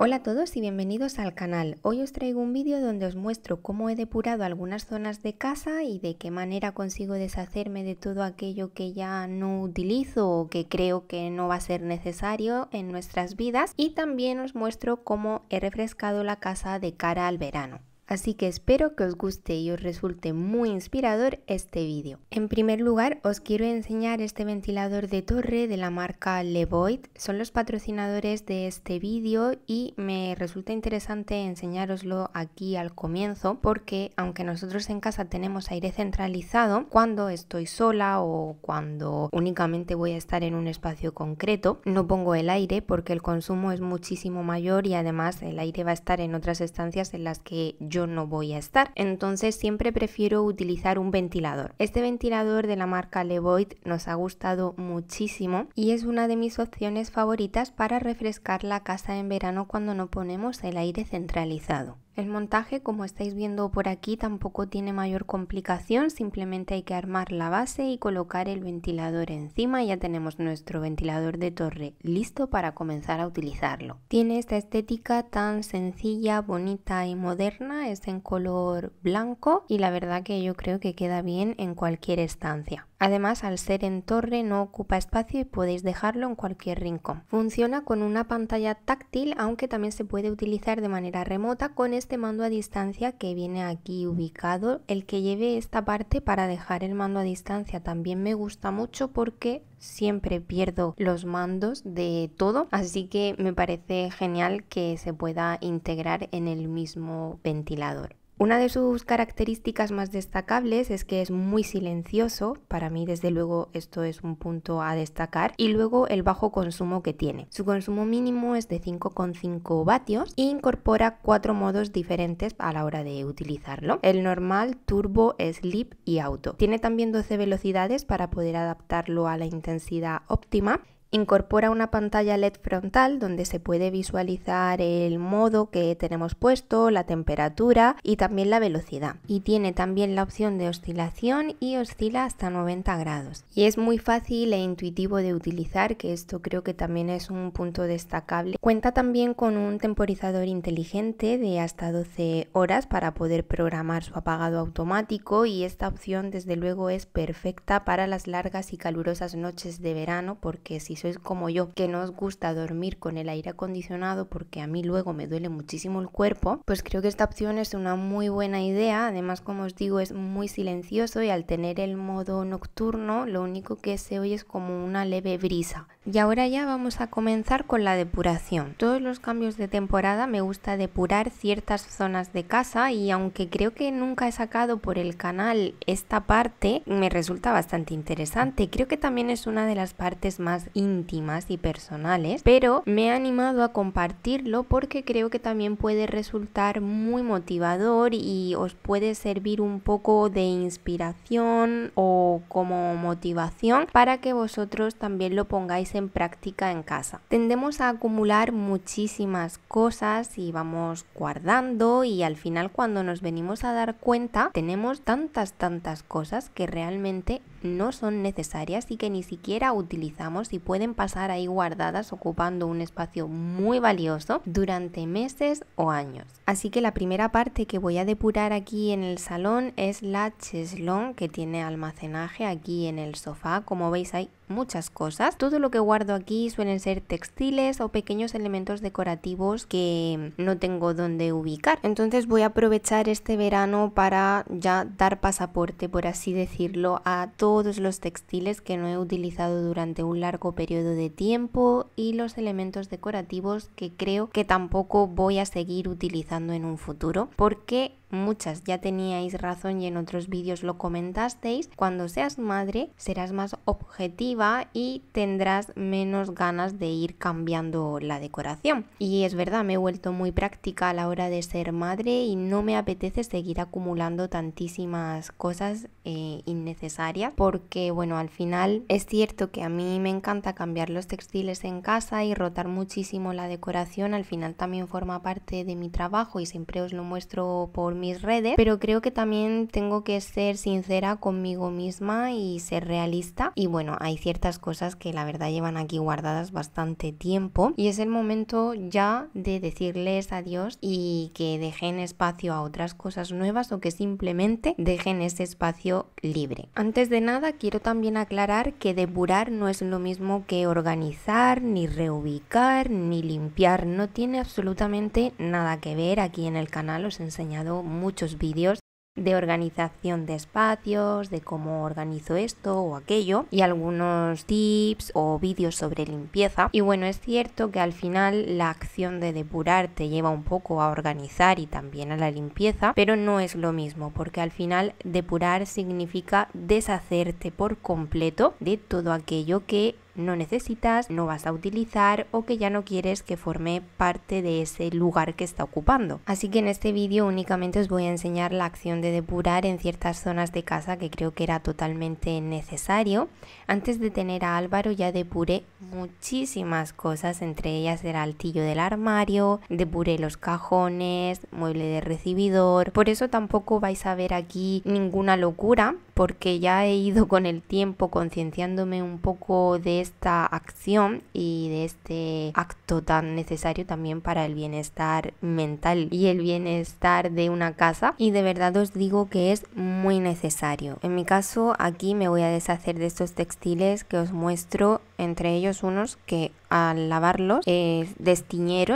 Hola a todos y bienvenidos al canal. Hoy os traigo un vídeo donde os muestro cómo he depurado algunas zonas de casa y de qué manera consigo deshacerme de todo aquello que ya no utilizo o que creo que no va a ser necesario en nuestras vidas y también os muestro cómo he refrescado la casa de cara al verano. Así que espero que os guste y os resulte muy inspirador este vídeo. En primer lugar, os quiero enseñar este ventilador de torre de la marca Levoid. Son los patrocinadores de este vídeo y me resulta interesante enseñároslo aquí al comienzo porque aunque nosotros en casa tenemos aire centralizado, cuando estoy sola o cuando únicamente voy a estar en un espacio concreto, no pongo el aire porque el consumo es muchísimo mayor y además el aire va a estar en otras estancias en las que yo no voy a estar. Entonces siempre prefiero utilizar un ventilador. Este ventilador de la marca Levoid nos ha gustado muchísimo y es una de mis opciones favoritas para refrescar la casa en verano cuando no ponemos el aire centralizado. El montaje, como estáis viendo por aquí, tampoco tiene mayor complicación, simplemente hay que armar la base y colocar el ventilador encima y ya tenemos nuestro ventilador de torre listo para comenzar a utilizarlo. Tiene esta estética tan sencilla, bonita y moderna, es en color blanco y la verdad que yo creo que queda bien en cualquier estancia. Además, al ser en torre no ocupa espacio y podéis dejarlo en cualquier rincón. Funciona con una pantalla táctil, aunque también se puede utilizar de manera remota con este mando a distancia que viene aquí ubicado. El que lleve esta parte para dejar el mando a distancia también me gusta mucho porque siempre pierdo los mandos de todo, así que me parece genial que se pueda integrar en el mismo ventilador. Una de sus características más destacables es que es muy silencioso, para mí desde luego esto es un punto a destacar, y luego el bajo consumo que tiene. Su consumo mínimo es de 5,5 vatios e incorpora cuatro modos diferentes a la hora de utilizarlo. El normal, turbo, sleep y auto. Tiene también 12 velocidades para poder adaptarlo a la intensidad óptima Incorpora una pantalla LED frontal donde se puede visualizar el modo que tenemos puesto, la temperatura y también la velocidad. Y tiene también la opción de oscilación y oscila hasta 90 grados. Y es muy fácil e intuitivo de utilizar, que esto creo que también es un punto destacable. Cuenta también con un temporizador inteligente de hasta 12 horas para poder programar su apagado automático y esta opción desde luego es perfecta para las largas y calurosas noches de verano porque si sois como yo, que no os gusta dormir con el aire acondicionado porque a mí luego me duele muchísimo el cuerpo, pues creo que esta opción es una muy buena idea. Además, como os digo, es muy silencioso y al tener el modo nocturno, lo único que se oye es como una leve brisa. Y ahora ya vamos a comenzar con la depuración. Todos los cambios de temporada me gusta depurar ciertas zonas de casa y aunque creo que nunca he sacado por el canal esta parte, me resulta bastante interesante. Creo que también es una de las partes más íntimas y personales, pero me he animado a compartirlo porque creo que también puede resultar muy motivador y os puede servir un poco de inspiración o como motivación para que vosotros también lo pongáis en práctica en casa. Tendemos a acumular muchísimas cosas y vamos guardando y al final cuando nos venimos a dar cuenta tenemos tantas tantas cosas que realmente no son necesarias y que ni siquiera utilizamos y pueden pasar ahí guardadas ocupando un espacio muy valioso durante meses o años. Así que la primera parte que voy a depurar aquí en el salón es la cheslón que tiene almacenaje aquí en el sofá. Como veis hay muchas cosas. Todo lo que guardo aquí suelen ser textiles o pequeños elementos decorativos que no tengo dónde ubicar. Entonces voy a aprovechar este verano para ya dar pasaporte, por así decirlo, a todos los textiles que no he utilizado durante un largo periodo de tiempo y los elementos decorativos que creo que tampoco voy a seguir utilizando en un futuro porque Muchas ya teníais razón y en otros vídeos lo comentasteis. Cuando seas madre serás más objetiva y tendrás menos ganas de ir cambiando la decoración. Y es verdad, me he vuelto muy práctica a la hora de ser madre y no me apetece seguir acumulando tantísimas cosas eh, innecesarias porque bueno, al final es cierto que a mí me encanta cambiar los textiles en casa y rotar muchísimo la decoración. Al final también forma parte de mi trabajo y siempre os lo muestro por mis redes, pero creo que también tengo que ser sincera conmigo misma y ser realista. Y bueno, hay ciertas cosas que la verdad llevan aquí guardadas bastante tiempo y es el momento ya de decirles adiós y que dejen espacio a otras cosas nuevas o que simplemente dejen ese espacio libre. Antes de nada, quiero también aclarar que depurar no es lo mismo que organizar, ni reubicar, ni limpiar. No tiene absolutamente nada que ver. Aquí en el canal os he enseñado muchos vídeos de organización de espacios, de cómo organizo esto o aquello y algunos tips o vídeos sobre limpieza. Y bueno, es cierto que al final la acción de depurar te lleva un poco a organizar y también a la limpieza, pero no es lo mismo porque al final depurar significa deshacerte por completo de todo aquello que no necesitas, no vas a utilizar o que ya no quieres que forme parte de ese lugar que está ocupando. Así que en este vídeo únicamente os voy a enseñar la acción de depurar en ciertas zonas de casa que creo que era totalmente necesario. Antes de tener a Álvaro ya depuré muchísimas cosas, entre ellas el altillo del armario, depuré los cajones, mueble de recibidor. Por eso tampoco vais a ver aquí ninguna locura porque ya he ido con el tiempo concienciándome un poco de esta acción y de este acto tan necesario también para el bienestar mental y el bienestar de una casa. Y de verdad os digo que es muy necesario. En mi caso, aquí me voy a deshacer de estos textiles que os muestro, entre ellos unos que al lavarlos eh,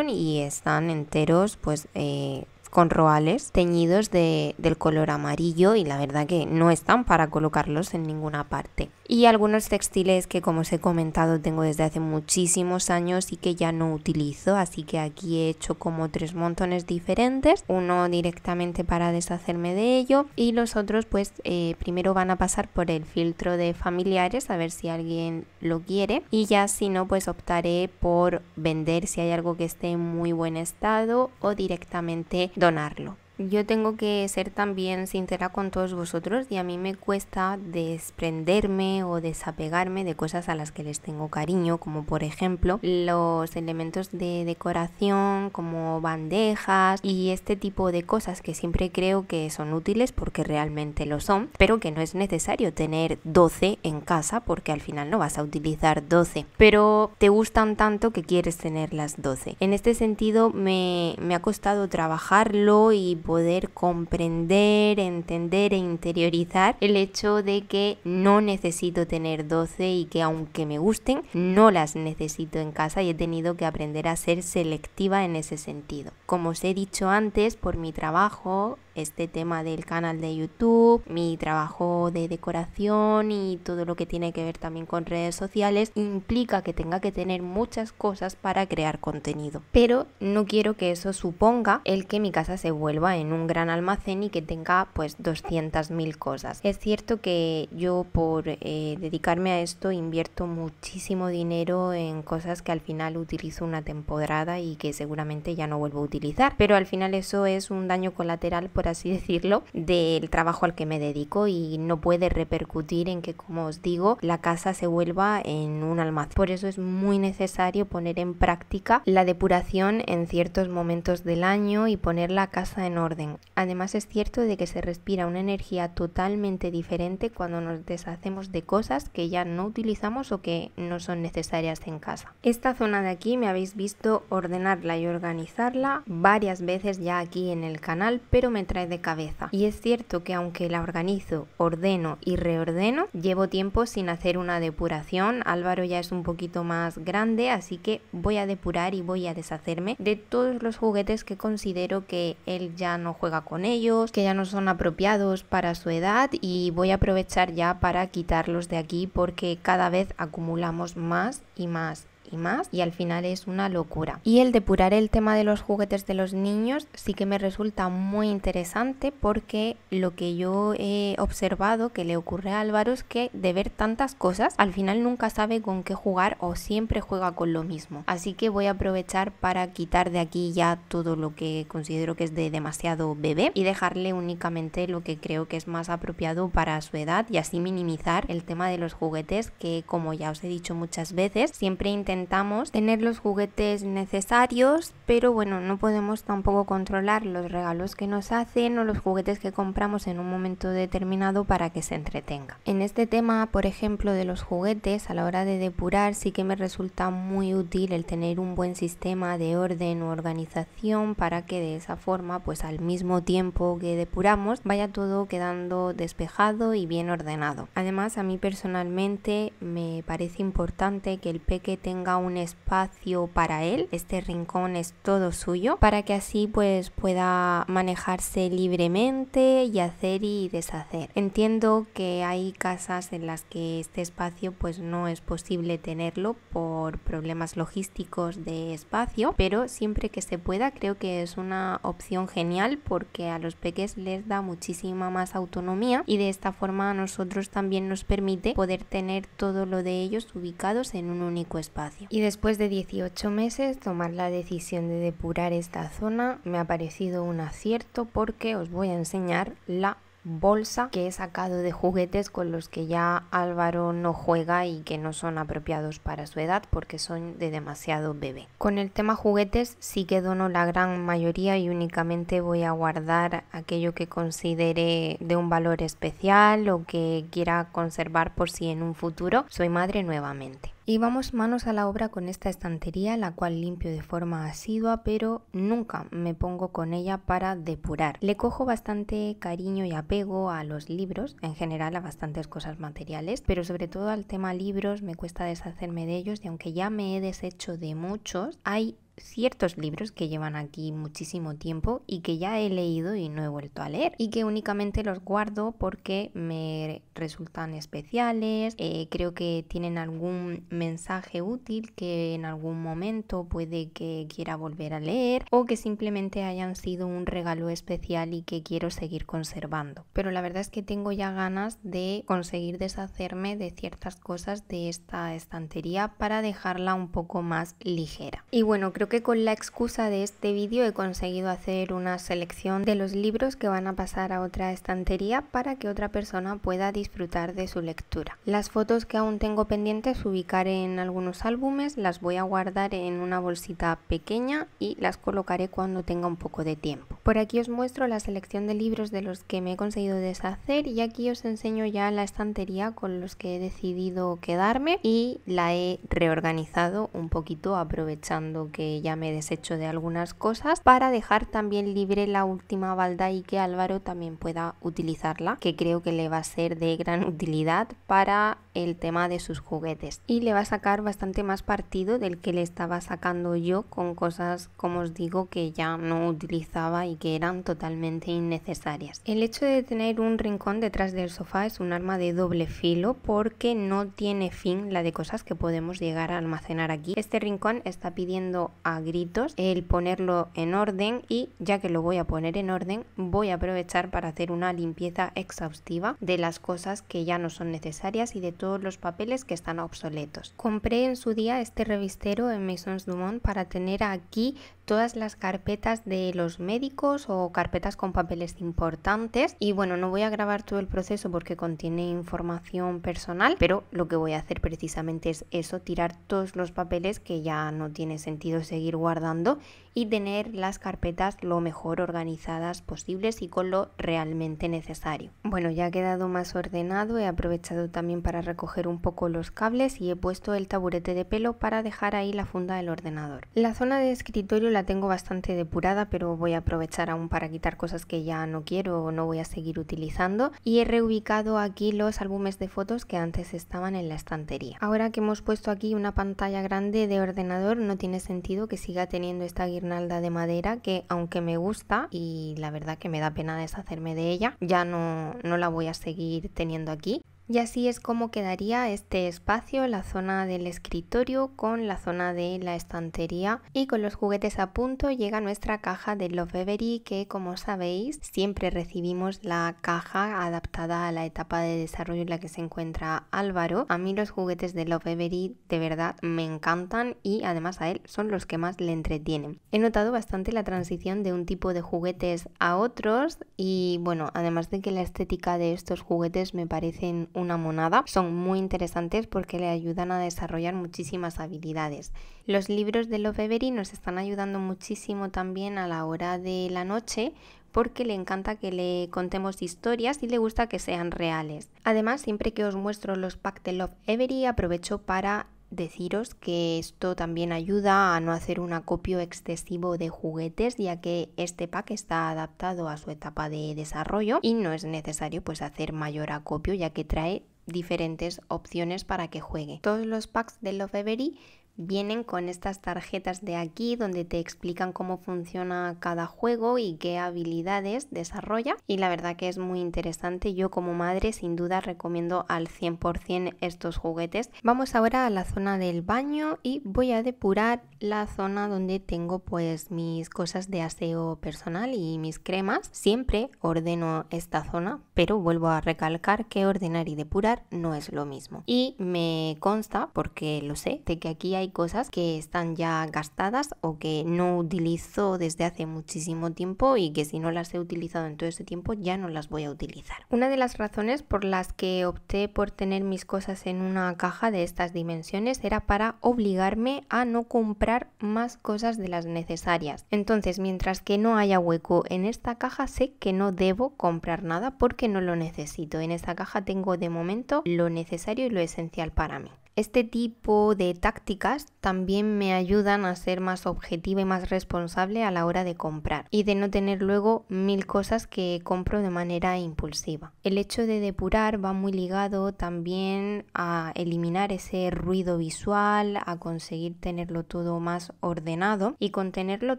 y están enteros, pues. Eh, con roales teñidos de, del color amarillo y la verdad que no están para colocarlos en ninguna parte y algunos textiles que como os he comentado tengo desde hace muchísimos años y que ya no utilizo así que aquí he hecho como tres montones diferentes uno directamente para deshacerme de ello y los otros pues eh, primero van a pasar por el filtro de familiares a ver si alguien lo quiere y ya si no pues optaré por vender si hay algo que esté en muy buen estado o directamente donarlo yo tengo que ser también sincera con todos vosotros y a mí me cuesta desprenderme o desapegarme de cosas a las que les tengo cariño, como por ejemplo los elementos de decoración, como bandejas y este tipo de cosas que siempre creo que son útiles porque realmente lo son, pero que no es necesario tener 12 en casa porque al final no vas a utilizar 12, pero te gustan tanto que quieres tener las 12. En este sentido me, ha costado trabajarlo y pues poder comprender, entender e interiorizar el hecho de que no necesito tener 12 y que aunque me gusten, no las necesito en casa y he tenido que aprender a ser selectiva en ese sentido. Como os he dicho antes, por mi trabajo este tema del canal de YouTube, mi trabajo de decoración y todo lo que tiene que ver también con redes sociales, implica que tenga que tener muchas cosas para crear contenido. Pero no quiero que eso suponga el que mi casa se vuelva en un gran almacén y que tenga pues 200.000 cosas. Es cierto que yo por eh, dedicarme a esto invierto muchísimo dinero en cosas que al final utilizo una temporada y que seguramente ya no vuelvo a utilizar, pero al final eso es un daño colateral así decirlo, del trabajo al que me dedico y no puede repercutir en que, como os digo, la casa se vuelva en un almacén. Por eso es muy necesario poner en práctica la depuración en ciertos momentos del año y poner la casa en orden. Además es cierto de que se respira una energía totalmente diferente cuando nos deshacemos de cosas que ya no utilizamos o que no son necesarias en casa. Esta zona de aquí me habéis visto ordenarla y organizarla varias veces ya aquí en el canal, pero me de cabeza. Y es cierto que aunque la organizo, ordeno y reordeno, llevo tiempo sin hacer una depuración. Álvaro ya es un poquito más grande, así que voy a depurar y voy a deshacerme de todos los juguetes que considero que él ya no juega con ellos, que ya no son apropiados para su edad y voy a aprovechar ya para quitarlos de aquí porque cada vez acumulamos más y más y más y al final es una locura. Y el depurar el tema de los juguetes de los niños sí que me resulta muy interesante porque lo que yo he observado que le ocurre a Álvaro es que de ver tantas cosas al final nunca sabe con qué jugar o siempre juega con lo mismo. Así que voy a aprovechar para quitar de aquí ya todo lo que considero que es de demasiado bebé y dejarle únicamente lo que creo que es más apropiado para su edad y así minimizar el tema de los juguetes que como ya os he dicho muchas veces siempre intento intentamos tener los juguetes necesarios, pero bueno, no podemos tampoco controlar los regalos que nos hacen o los juguetes que compramos en un momento determinado para que se entretenga. En este tema, por ejemplo, de los juguetes, a la hora de depurar sí que me resulta muy útil el tener un buen sistema de orden u organización para que de esa forma, pues al mismo tiempo que depuramos, vaya todo quedando despejado y bien ordenado. Además, a mí personalmente me parece importante que el peque tenga un espacio para él, este rincón es todo suyo, para que así pues pueda manejarse libremente y hacer y deshacer. Entiendo que hay casas en las que este espacio pues no es posible tenerlo por problemas logísticos de espacio, pero siempre que se pueda creo que es una opción genial porque a los peques les da muchísima más autonomía y de esta forma a nosotros también nos permite poder tener todo lo de ellos ubicados en un único espacio. Y después de 18 meses, tomar la decisión de depurar esta zona me ha parecido un acierto porque os voy a enseñar la bolsa que he sacado de juguetes con los que ya Álvaro no juega y que no son apropiados para su edad porque son de demasiado bebé. Con el tema juguetes sí que dono la gran mayoría y únicamente voy a guardar aquello que considere de un valor especial o que quiera conservar por si en un futuro soy madre nuevamente. Y vamos manos a la obra con esta estantería, la cual limpio de forma asidua, pero nunca me pongo con ella para depurar. Le cojo bastante cariño y apego a los libros, en general a bastantes cosas materiales, pero sobre todo al tema libros me cuesta deshacerme de ellos y aunque ya me he deshecho de muchos, hay ciertos libros que llevan aquí muchísimo tiempo y que ya he leído y no he vuelto a leer y que únicamente los guardo porque me resultan especiales, eh, creo que tienen algún mensaje útil que en algún momento puede que quiera volver a leer o que simplemente hayan sido un regalo especial y que quiero seguir conservando. Pero la verdad es que tengo ya ganas de conseguir deshacerme de ciertas cosas de esta estantería para dejarla un poco más ligera. Y bueno, creo que con la excusa de este vídeo he conseguido hacer una selección de los libros que van a pasar a otra estantería para que otra persona pueda disfrutar de su lectura. Las fotos que aún tengo pendientes ubicaré en algunos álbumes, las voy a guardar en una bolsita pequeña y las colocaré cuando tenga un poco de tiempo. Por aquí os muestro la selección de libros de los que me he conseguido deshacer y aquí os enseño ya la estantería con los que he decidido quedarme y la he reorganizado un poquito aprovechando que ya me desecho de algunas cosas para dejar también libre la última balda y que Álvaro también pueda utilizarla, que creo que le va a ser de gran utilidad para el tema de sus juguetes y le va a sacar bastante más partido del que le estaba sacando yo con cosas como os digo que ya no utilizaba y que eran totalmente innecesarias. El hecho de tener un rincón detrás del sofá es un arma de doble filo porque no tiene fin la de cosas que podemos llegar a almacenar aquí. Este rincón está pidiendo a gritos el ponerlo en orden y ya que lo voy a poner en orden voy a aprovechar para hacer una limpieza exhaustiva de las cosas que ya no son necesarias y de todos los papeles que están obsoletos. Compré en su día este revistero en Maisons Dumont para tener aquí todas las carpetas de los médicos o carpetas con papeles importantes. Y bueno, no voy a grabar todo el proceso porque contiene información personal, pero lo que voy a hacer precisamente es eso, tirar todos los papeles que ya no tiene sentido seguir guardando y tener las carpetas lo mejor organizadas posibles y con lo realmente necesario. Bueno, ya ha quedado más ordenado, he aprovechado también para recoger un poco los cables y he puesto el taburete de pelo para dejar ahí la funda del ordenador. La zona de escritorio la tengo bastante depurada, pero voy a aprovechar aún para quitar cosas que ya no quiero o no voy a seguir utilizando. Y he reubicado aquí los álbumes de fotos que antes estaban en la estantería. Ahora que hemos puesto aquí una pantalla grande de ordenador, no tiene sentido que siga teniendo esta guirnalda de madera que aunque me gusta y la verdad que me da pena deshacerme de ella, ya no, no la voy a seguir teniendo aquí. Y así es como quedaría este espacio, la zona del escritorio con la zona de la estantería y con los juguetes a punto llega nuestra caja de Every que como sabéis siempre recibimos la caja adaptada a la etapa de desarrollo en la que se encuentra Álvaro. A mí los juguetes de Every de verdad me encantan y además a él son los que más le entretienen. He notado bastante la transición de un tipo de juguetes a otros y bueno, además de que la estética de estos juguetes me parecen una monada son muy interesantes porque le ayudan a desarrollar muchísimas habilidades. Los libros de Love Every nos están ayudando muchísimo también a la hora de la noche porque le encanta que le contemos historias y le gusta que sean reales. Además, siempre que os muestro los packs de Love Every, aprovecho para deciros que esto también ayuda a no hacer un acopio excesivo de juguetes ya que este pack está adaptado a su etapa de desarrollo y no es necesario pues hacer mayor acopio ya que trae diferentes opciones para que juegue. Todos los packs de Love Every vienen con estas tarjetas de aquí donde te explican cómo funciona cada juego y qué habilidades desarrolla y la verdad que es muy interesante. Yo como madre sin duda recomiendo al 100% estos juguetes. Vamos ahora a la zona del baño y voy a depurar la zona donde tengo pues mis cosas de aseo personal y mis cremas. Siempre ordeno esta zona, pero vuelvo a recalcar que ordenar y depurar no es lo mismo. Y me consta, porque lo sé, de que aquí hay cosas que están ya gastadas o que no utilizo desde hace muchísimo tiempo y que si no las he utilizado en todo ese tiempo ya no las voy a utilizar. Una de las razones por las que opté por tener mis cosas en una caja de estas dimensiones era para obligarme a no comprar más cosas de las necesarias. Entonces, mientras que no haya hueco en esta caja, sé que no debo comprar nada porque no lo necesito. En esta caja tengo de momento lo necesario y lo esencial para mí. Este tipo de tácticas también me ayudan a ser más objetiva y más responsable a la hora de comprar y de no tener luego mil cosas que compro de manera impulsiva. El hecho de depurar va muy ligado también a eliminar ese ruido visual, a conseguir tenerlo todo más ordenado y con tenerlo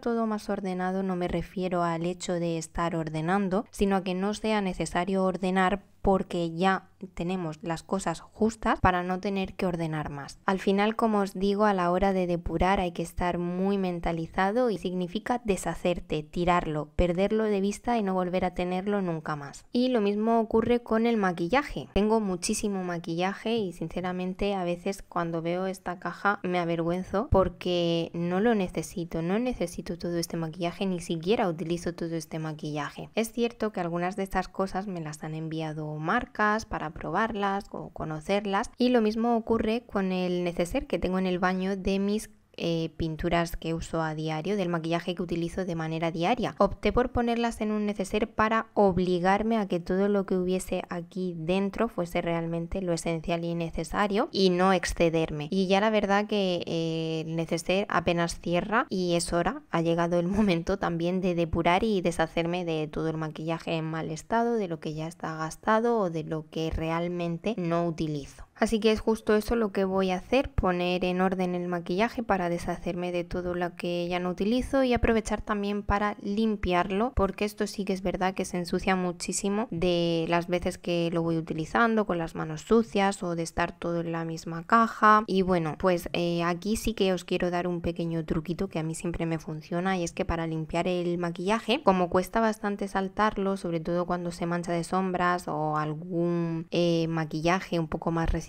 todo más ordenado no me refiero al hecho de estar ordenando, sino a que no sea necesario ordenar porque ya tenemos las cosas justas para no tener que ordenar más. Al final, como os digo, a la hora de depurar hay que estar muy mentalizado y significa deshacerte, tirarlo, perderlo de vista y no volver a tenerlo nunca más. Y lo mismo ocurre con el maquillaje. Tengo muchísimo maquillaje y sinceramente a veces cuando veo esta caja me avergüenzo porque no lo necesito, no necesito todo este maquillaje, ni siquiera utilizo todo este maquillaje. Es cierto que algunas de estas cosas me las han enviado marcas para probarlas o conocerlas. Y lo mismo ocurre con el neceser que tengo en el baño de mis eh, pinturas que uso a diario, del maquillaje que utilizo de manera diaria. Opté por ponerlas en un neceser para obligarme a que todo lo que hubiese aquí dentro fuese realmente lo esencial y necesario y no excederme. Y ya la verdad que eh, el neceser apenas cierra y es hora, ha llegado el momento también de depurar y deshacerme de todo el maquillaje en mal estado, de lo que ya está gastado o de lo que realmente no utilizo. Así que es justo eso lo que voy a hacer, poner en orden el maquillaje para deshacerme de todo lo que ya no utilizo y aprovechar también para limpiarlo, porque esto sí que es verdad que se ensucia muchísimo de las veces que lo voy utilizando con las manos sucias o de estar todo en la misma caja. Y bueno, pues eh, aquí sí que os quiero dar un pequeño truquito que a mí siempre me funciona y es que para limpiar el maquillaje, como cuesta bastante saltarlo, sobre todo cuando se mancha de sombras o algún eh, maquillaje un poco más resistente,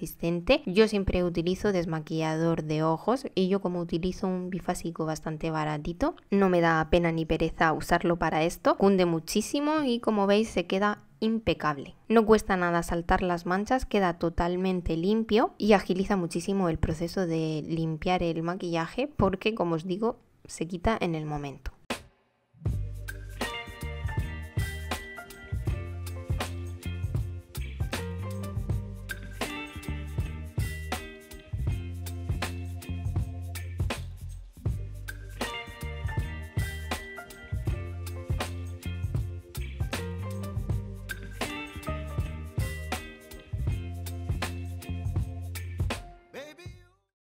yo siempre utilizo desmaquillador de ojos y yo como utilizo un bifásico bastante baratito, no me da pena ni pereza usarlo para esto. Cunde muchísimo y como veis se queda impecable. No cuesta nada saltar las manchas, queda totalmente limpio y agiliza muchísimo el proceso de limpiar el maquillaje porque, como os digo, se quita en el momento.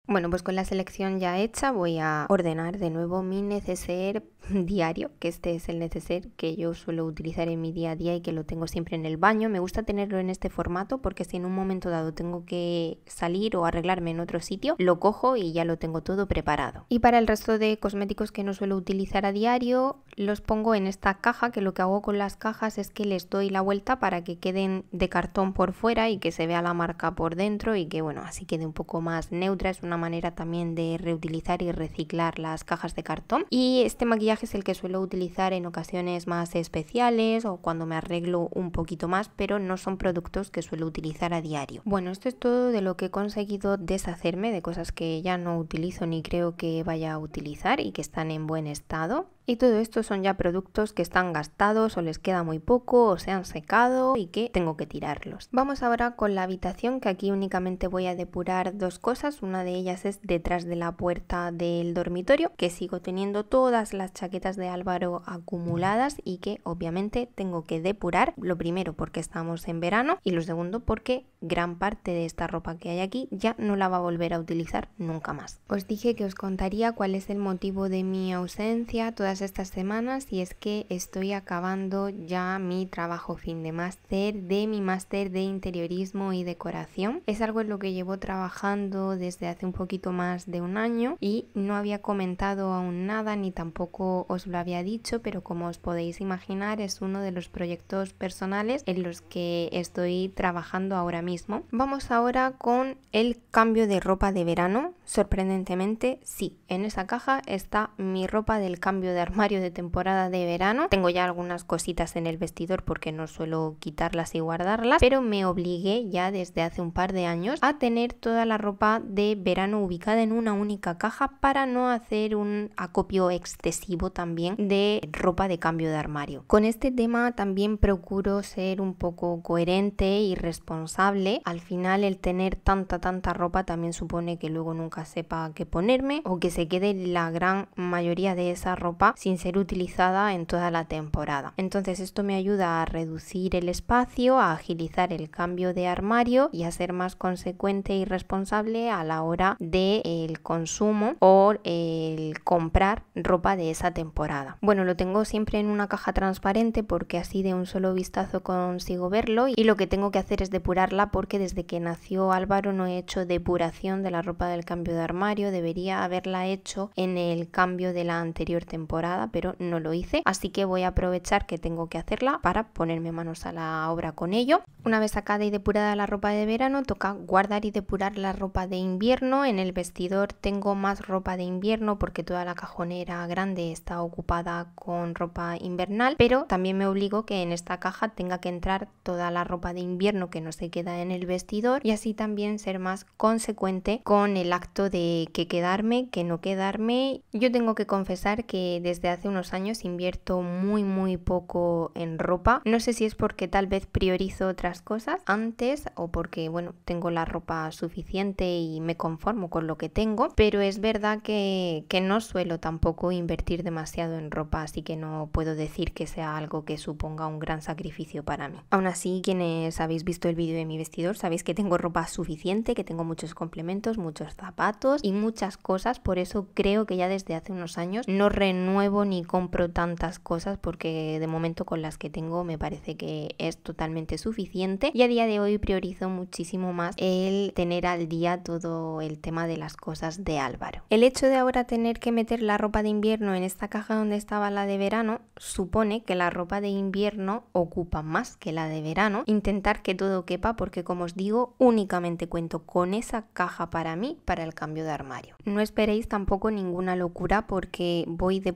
Bueno, pues con la selección ya hecha voy a ordenar de nuevo mi neceser diario, que este es el neceser que yo suelo utilizar en mi día a día y que lo tengo siempre en el baño. Me gusta tenerlo en este formato porque si en un momento dado tengo que salir o arreglarme en otro sitio, lo cojo y ya lo tengo todo preparado. Y para el resto de cosméticos que no suelo utilizar a diario, los pongo en esta caja, que lo que hago con las cajas es que les doy la vuelta para que queden de cartón por fuera y que se vea la marca por dentro y que bueno, así quede un poco más neutra. Es una manera también de reutilizar y reciclar las cajas de cartón. Y este maquillaje es el que suelo utilizar en ocasiones más especiales o cuando me arreglo un poquito más, pero no son productos que suelo utilizar a diario. Bueno, esto es todo de lo que he conseguido deshacerme de cosas que ya no utilizo ni creo que vaya a utilizar y que están en buen estado. Y todo esto son ya productos que están gastados o les queda muy poco o se han secado y que tengo que tirarlos. Vamos ahora con la habitación que aquí únicamente voy a depurar dos cosas. Una de ellas es detrás de la puerta del dormitorio que sigo teniendo todas las chaquetas de Álvaro acumuladas y que obviamente tengo que depurar. Lo primero porque estamos en verano y lo segundo porque gran parte de esta ropa que hay aquí ya no la va a volver a utilizar nunca más. Os dije que os contaría cuál es el motivo de mi ausencia, todas estas semanas y es que estoy acabando ya mi trabajo fin de máster de mi máster de interiorismo y decoración. Es algo en lo que llevo trabajando desde hace un poquito más de un año y no había comentado aún nada ni tampoco os lo había dicho, pero como os podéis imaginar es uno de los proyectos personales en los que estoy trabajando ahora mismo. Vamos ahora con el cambio de ropa de verano. Sorprendentemente, sí, en esa caja está mi ropa del cambio de armario de temporada de verano. Tengo ya algunas cositas en el vestidor porque no suelo quitarlas y guardarlas, pero me obligué ya desde hace un par de años a tener toda la ropa de verano ubicada en una única caja para no hacer un acopio excesivo también de ropa de cambio de armario. Con este tema también procuro ser un poco coherente y responsable. Al final el tener tanta, tanta ropa también supone que luego nunca sepa qué ponerme o que se quede la gran mayoría de esa ropa sin ser utilizada en toda la temporada. Entonces esto me ayuda a reducir el espacio, a agilizar el cambio de armario y a ser más consecuente y responsable a la hora del eh, consumo o el comprar ropa de esa temporada. Bueno, lo tengo siempre en una caja transparente porque así de un solo vistazo consigo verlo y lo que tengo que hacer es depurarla porque desde que nació Álvaro no he hecho depuración de la ropa del cambio de armario, debería haberla hecho en el cambio de la anterior temporada pero no lo hice. Así que voy a aprovechar que tengo que hacerla para ponerme manos a la obra con ello. Una vez sacada y depurada la ropa de verano, toca guardar y depurar la ropa de invierno. En el vestidor tengo más ropa de invierno porque toda la cajonera grande está ocupada con ropa invernal, pero también me obligo que en esta caja tenga que entrar toda la ropa de invierno que no se queda en el vestidor y así también ser más consecuente con el acto de que quedarme, que no quedarme. Yo tengo que confesar que desde desde hace unos años invierto muy muy poco en ropa. No sé si es porque tal vez priorizo otras cosas antes o porque bueno, tengo la ropa suficiente y me conformo con lo que tengo, pero es verdad que, que no suelo tampoco invertir demasiado en ropa, así que no puedo decir que sea algo que suponga un gran sacrificio para mí. Aún así, quienes habéis visto el vídeo de mi vestidor sabéis que tengo ropa suficiente, que tengo muchos complementos, muchos zapatos y muchas cosas, por eso creo que ya desde hace unos años no renuncio ni compro tantas cosas porque de momento con las que tengo me parece que es totalmente suficiente y a día de hoy priorizo muchísimo más el tener al día todo el tema de las cosas de Álvaro. El hecho de ahora tener que meter la ropa de invierno en esta caja donde estaba la de verano supone que la ropa de invierno ocupa más que la de verano. Intentar que todo quepa porque como os digo únicamente cuento con esa caja para mí para el cambio de armario. No esperéis tampoco ninguna locura porque voy de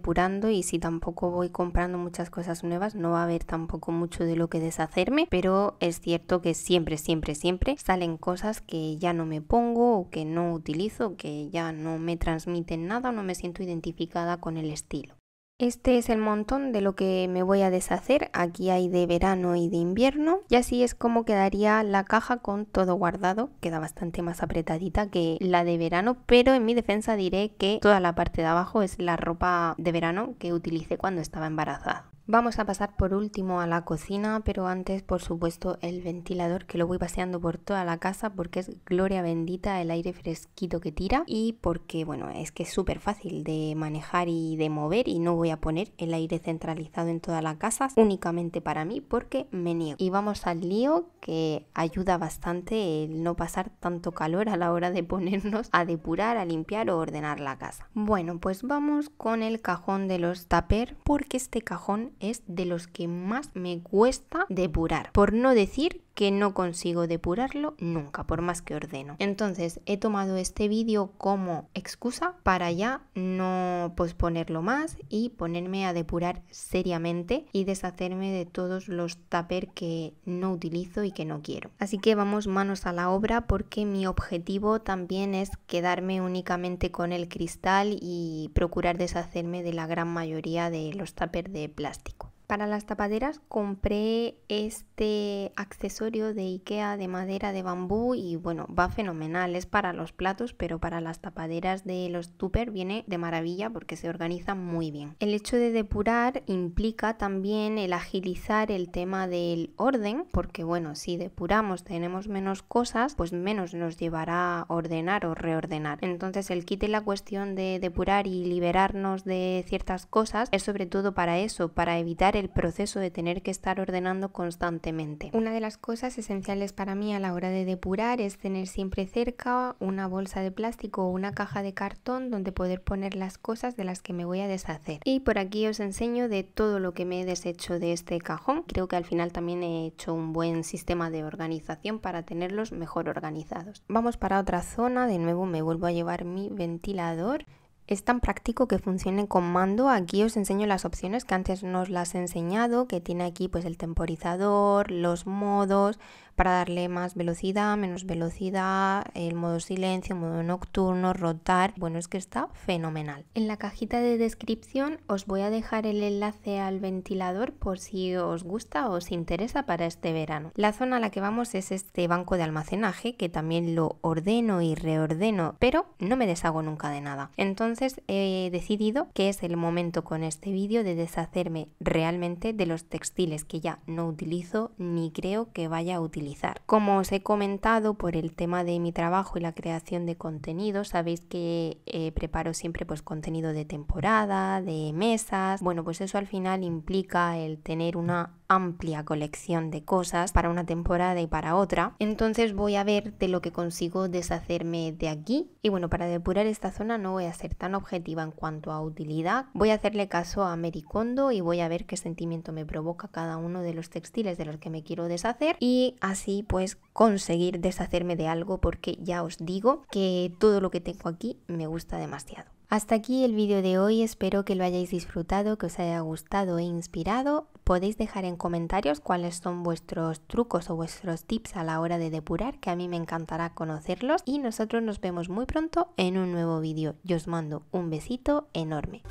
y si tampoco voy comprando muchas cosas nuevas, no va a haber tampoco mucho de lo que deshacerme, pero es cierto que siempre, siempre, siempre salen cosas que ya no me pongo o que no utilizo, que ya no me transmiten nada o no me siento identificada con el estilo. Este es el montón de lo que me voy a deshacer. Aquí hay de verano y de invierno. Y así es como quedaría la caja con todo guardado. Queda bastante más apretadita que la de verano. Pero en mi defensa diré que toda la parte de abajo es la ropa de verano que utilicé cuando estaba embarazada. Vamos a pasar por último a la cocina, pero antes por supuesto el ventilador que lo voy paseando por toda la casa porque es gloria bendita el aire fresquito que tira y porque bueno, es que es súper fácil de manejar y de mover y no voy a poner el aire centralizado en toda la casa únicamente para mí porque me niego. Y vamos al lío que ayuda bastante el no pasar tanto calor a la hora de ponernos a depurar, a limpiar o ordenar la casa. Bueno, pues vamos con el cajón de los taper porque este cajón es de los que más me cuesta depurar, por no decir que no consigo depurarlo nunca, por más que ordeno. Entonces he tomado este vídeo como excusa para ya no posponerlo más y ponerme a depurar seriamente y deshacerme de todos los tupper que no utilizo y que no quiero. Así que vamos manos a la obra porque mi objetivo también es quedarme únicamente con el cristal y procurar deshacerme de la gran mayoría de los tupper de plástico. Para las tapaderas compré este accesorio de Ikea de madera de bambú y bueno, va fenomenal, es para los platos, pero para las tapaderas de los tupper viene de maravilla porque se organiza muy bien. El hecho de depurar implica también el agilizar el tema del orden, porque bueno, si depuramos tenemos menos cosas, pues menos nos llevará a ordenar o reordenar. Entonces el kit la cuestión de depurar y liberarnos de ciertas cosas es sobre todo para eso, para evitar el proceso de tener que estar ordenando constantemente. Una de las cosas esenciales para mí a la hora de depurar es tener siempre cerca una bolsa de plástico o una caja de cartón donde poder poner las cosas de las que me voy a deshacer. Y por aquí os enseño de todo lo que me he deshecho de este cajón. Creo que al final también he hecho un buen sistema de organización para tenerlos mejor organizados. Vamos para otra zona, de nuevo me vuelvo a llevar mi ventilador es tan práctico que funcione con mando. Aquí os enseño las opciones que antes no las he enseñado, que tiene aquí pues el temporizador, los modos, para darle más velocidad, menos velocidad, el modo silencio, modo nocturno, rotar. Bueno, es que está fenomenal. En la cajita de descripción os voy a dejar el enlace al ventilador por si os gusta o os interesa para este verano. La zona a la que vamos es este banco de almacenaje que también lo ordeno y reordeno, pero no me deshago nunca de nada. Entonces he decidido que es el momento con este vídeo de deshacerme realmente de los textiles que ya no utilizo ni creo que vaya a utilizar como os he comentado por el tema de mi trabajo y la creación de contenido, sabéis que eh, preparo siempre pues contenido de temporada, de mesas. Bueno, pues eso al final implica el tener una amplia colección de cosas para una temporada y para otra. Entonces voy a ver de lo que consigo deshacerme de aquí. Y bueno, para depurar esta zona no voy a ser tan objetiva en cuanto a utilidad. Voy a hacerle caso a Mericondo y voy a ver qué sentimiento me provoca cada uno de los textiles de los que me quiero deshacer. Y así así pues conseguir deshacerme de algo porque ya os digo que todo lo que tengo aquí me gusta demasiado. Hasta aquí el vídeo de hoy, espero que lo hayáis disfrutado, que os haya gustado e inspirado. Podéis dejar en comentarios cuáles son vuestros trucos o vuestros tips a la hora de depurar, que a mí me encantará conocerlos. Y nosotros nos vemos muy pronto en un nuevo vídeo. Yo os mando un besito enorme.